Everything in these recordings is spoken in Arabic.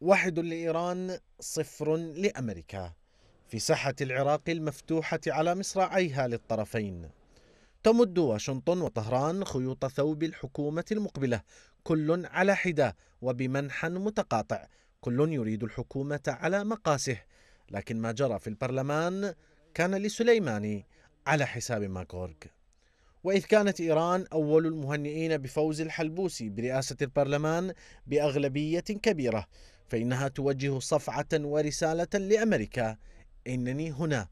واحد لإيران صفر لأمريكا في ساحة العراق المفتوحة على مصراعيها للطرفين تمد واشنطن وطهران خيوط ثوب الحكومة المقبلة كل على حدة وبمنحى متقاطع كل يريد الحكومة على مقاسه لكن ما جرى في البرلمان كان لسليماني على حساب ماكورغ وإذ كانت إيران أول المهنئين بفوز الحلبوسي برئاسة البرلمان بأغلبية كبيرة فإنها توجه صفعة ورسالة لأمريكا إنني هنا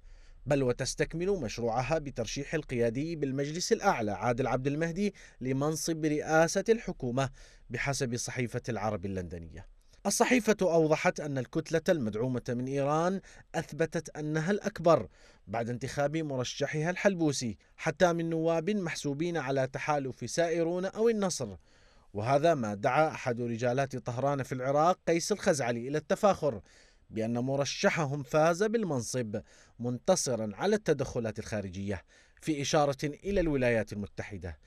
بل وتستكمل مشروعها بترشيح القيادي بالمجلس الأعلى عادل عبد المهدي لمنصب رئاسة الحكومة بحسب صحيفة العرب اللندنية الصحيفة أوضحت أن الكتلة المدعومة من إيران أثبتت أنها الأكبر بعد انتخاب مرشحها الحلبوسي حتى من نواب محسوبين على تحالف سائرون أو النصر وهذا ما دعا أحد رجالات طهران في العراق قيس الخزعلي إلى التفاخر بأن مرشحهم فاز بالمنصب منتصرا على التدخلات الخارجية في إشارة إلى الولايات المتحدة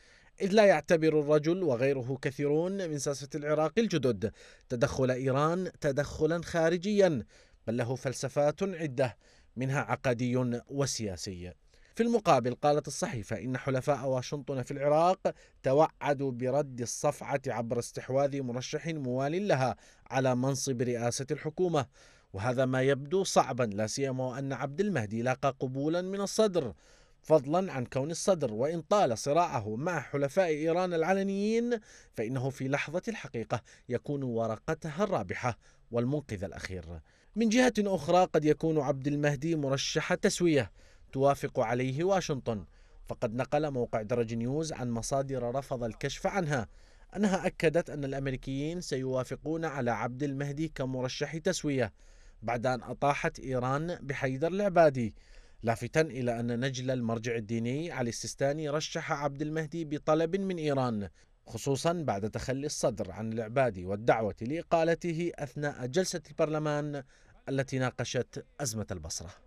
إذ لا يعتبر الرجل وغيره كثيرون من ساسة العراق الجدد تدخل إيران تدخلا خارجيا بل له فلسفات عدة منها عقدي وسياسي في المقابل قالت الصحيفة إن حلفاء واشنطن في العراق توعدوا برد الصفعة عبر استحواذ مرشح موال لها على منصب رئاسة الحكومة وهذا ما يبدو صعبا لا سيما وأن عبد المهدي لاقى قبولا من الصدر فضلا عن كون الصدر وان طال صراعه مع حلفاء ايران العلنيين فانه في لحظه الحقيقه يكون ورقتها الرابحه والمنقذ الاخير. من جهه اخرى قد يكون عبد المهدي مرشح تسويه توافق عليه واشنطن فقد نقل موقع درج نيوز عن مصادر رفض الكشف عنها أنها أكدت أن الأمريكيين سيوافقون على عبد المهدي كمرشح تسوية بعد أن أطاحت إيران بحيدر العبادي لافتا إلى أن نجل المرجع الديني علي السيستاني رشح عبد المهدي بطلب من إيران خصوصا بعد تخلي الصدر عن العبادي والدعوة لإقالته أثناء جلسة البرلمان التي ناقشت أزمة البصرة